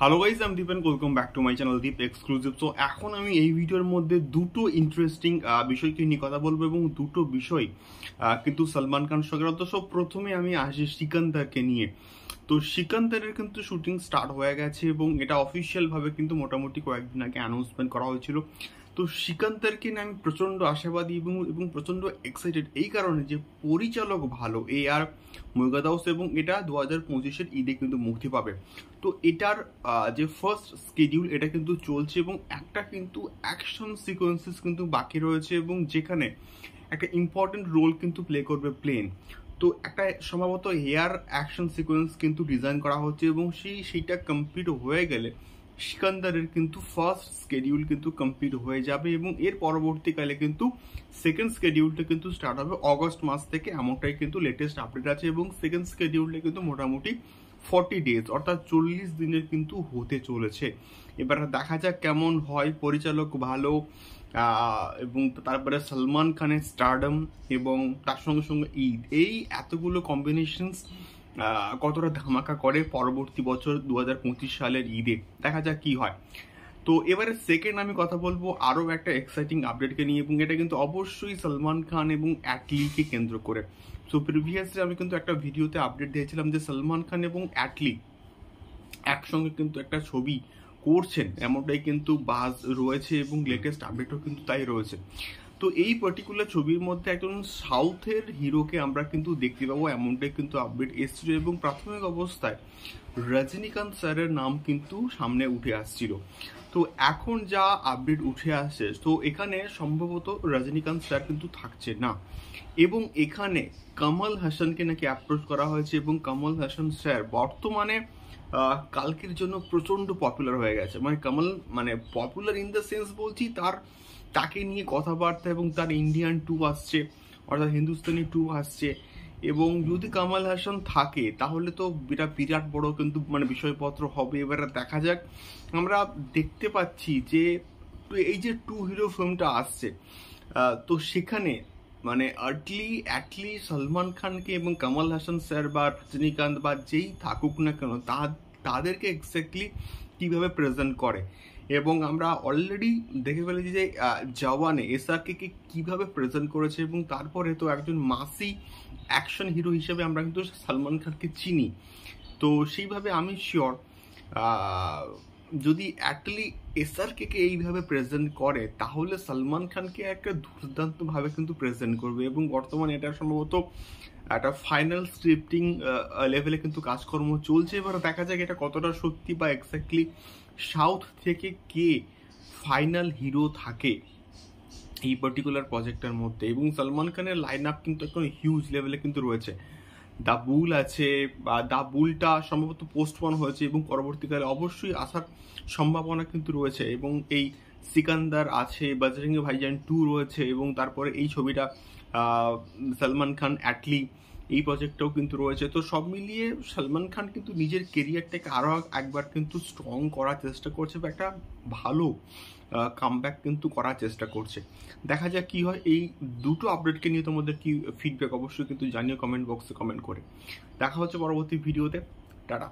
hello guys আমি Deep and welcome back to my channel Deep exclusive so এখন আমি এই ভিডিওর মধ্যে দুটো ইন্টারেস্টিং বিষয়কে নিয়ে কথা বলবো এবং দুটো বিষয় কিন্তু সলমান খান সরকার তো সব প্রথমে আমি আসি শ্রীকান্তারকে নিয়ে তো সিকান্দারের কিন্তু শুটিং স্টার্ট হয়ে গেছে এবং এটা অফিসিয়ালভাবে কিন্তু মোটামুটি কয়েকদিন আগে অ্যানাউন্সমেন্ট করা হয়েছিল তো শ্রীকান্তারকে নিয়ে আমি প্রচণ্ড আশাবাদী এবং এবং প্রচণ্ড এক্সাইটেড এই কারণে যে পরিচালক ভালো এ আর মুরগাদাউস এবং এটা দু হাজার পঁচিশের ঈদে কিন্তু মুক্তি পাবে তো এটার যে ফার্স্ট স্কেডিউল এটা কিন্তু চলছে এবং একটা কিন্তু অ্যাকশন সিকোয়েন্সেস কিন্তু বাকি রয়েছে এবং যেখানে একটা ইম্পর্টেন্ট রোল কিন্তু প্লে করবে প্লেন তো একটা সম্ভবত হেয়ার অ্যাকশন সিকোয়েন্স কিন্তু ডিজাইন করা হচ্ছে এবং সেই সেইটা কমপ্লিট হয়ে গেলে সিকান্দারের কিন্তু ফার্স্ট স্কেডিউল কিন্তু কমপ্লিট হয়ে যাবে এবং এর পরবর্তীকালে কিন্তু সেকেন্ড স্কেডিউলটা কিন্তু স্টার্ট হবে অগস্ট মাস থেকে এমনটাই কিন্তু লেটেস্ট আপডেট আছে এবং সেকেন্ড স্কেডিউলটা কিন্তু মোটামুটি ফর্টি ডেজ অর্থাৎ চল্লিশ দিনের কিন্তু হতে চলেছে এবার দেখা যাক কেমন হয় পরিচালক ভালো এবং তারপরে সলমান খানের স্টারডম এবং তার সঙ্গে সঙ্গে ঈদ এই এতগুলো কম্বিনেশনস কতটা ধামাকা করে পরবর্তী বছর দু সালের ঈদে দেখা যাক কি হয় তো এবারে সেকেন্ড আমি কথা বলবো আরও একটা এক্সাইটিং আপডেটকে নিয়ে এবং এটা কিন্তু অবশ্যই সলমান খান এবং অ্যাটলিকে কেন্দ্র করে সো প্রিভিয়াসলি আমি কিন্তু একটা ভিডিওতে আপডেট দিয়েছিলাম যে সলমান খান এবং অ্যাটলি একসঙ্গে কিন্তু একটা ছবি করছেন এমনটাই কিন্তু বাজ রয়েছে এবং লেটেস্ট আপডেটও কিন্তু তাই রয়েছে তো এই পার্টিকুলার ছবির মধ্যে একজন সাউথের হিরোকে আমরা কিন্তু দেখতে পাবো এমনটাই কিন্তু আপডেট এসেছিল এবং প্রাথমিক অবস্থায় রজনীকান্ত স্যারের নাম কিন্তু সামনে উঠে আসছিল তো এখন যা আপডেট উঠে আসছে তো এখানে সম্ভবত রজনীকান্ত স্যার কিন্তু থাকছে না এবং এখানে কমল হাসানকে নাকি অ্যাপ্রোচ করা হয়েছে এবং কমল হাসান স্যার বর্তমানে কালকের জন্য প্রচণ্ড পপুলার হয়ে গেছে মানে কমল মানে পপুলার ইন দ্য সেন্স বলছি তার তাকে নিয়ে কথাবার্তা এবং তার ইন্ডিয়ান টু আসছে অর্থাৎ হিন্দুস্তানি টু আসছে এবং যদি কামাল হাসান থাকে তাহলে তো বিরাট বিরাট বড় কিন্তু মানে বিষয়পত্র হবে এবারে দেখা যাক আমরা দেখতে পাচ্ছি যে এই যে টু হিরো ফিল্মটা আসছে তো সেখানে মানে আর্টলি অ্যাটলি সলমান খানকে এবং কামাল হাসান স্যার বা রজনীকান্ত বা যেই থাকুক না কেন তা তাদেরকে এক্স্যাক্টলি কীভাবে প্রেজেন্ট করে এবং আমরা অলরেডি দেখে ফেলেছি যে জওয়ানে এসআরকে কে কীভাবে প্রেজেন্ট করেছে এবং তারপরে তো একজন মাসি অ্যাকশন হিরো হিসেবে আমরা কিন্তু সলমান খানকে চিনি তো সেইভাবে আমি শিওর যদি অ্যাটলি এসআরকে কে এইভাবে প্রেজেন্ট করে তাহলে সালমান খানকে একটা দুর্দান্তভাবে কিন্তু প্রেজেন্ট করবে এবং বর্তমানে এটা সম্ভবত একটা ফাইনাল স্ক্রিপ্টিং লেভেলে কিন্তু কাজকর্ম চলছে এবার দেখা যাক এটা কতটা সত্যি বা এক্স্যাক্টলি সাউথ থেকে কে ফাইনাল হিরো থাকে এই পার্টিকুলার প্রজেক্টের মধ্যে এবং সালমান খানের লাইন আপ কিন্তু একদম হিউজ লেভেলে কিন্তু রয়েছে দা বুল আছে বা দা বুলটা সম্ভবত পোস্টপন হয়েছে এবং পরবর্তীকালে অবশ্যই আসার সম্ভাবনা কিন্তু রয়েছে এবং এই সিকান্দার আছে বাজরঙ্গি ভাইজান টু রয়েছে এবং তারপরে এই ছবিটা সলমান খান অ্যাটলি এই প্রজেক্টটাও কিন্তু রয়েছে তো সব মিলিয়ে সালমান খান কিন্তু নিজের কেরিয়ারটাকে আরও একবার কিন্তু স্ট্রং করার চেষ্টা করছে বা একটা ভালো কামব্যাক কিন্তু করার চেষ্টা করছে দেখা যাক কি হয় এই দুটো আপডেটকে নিয়ে তোমাদের কি ফিডব্যাক অবশ্যই কিন্তু জানিও কমেন্ট বক্সে কমেন্ট করে দেখা হচ্ছে পরবর্তী ভিডিওতে টাটা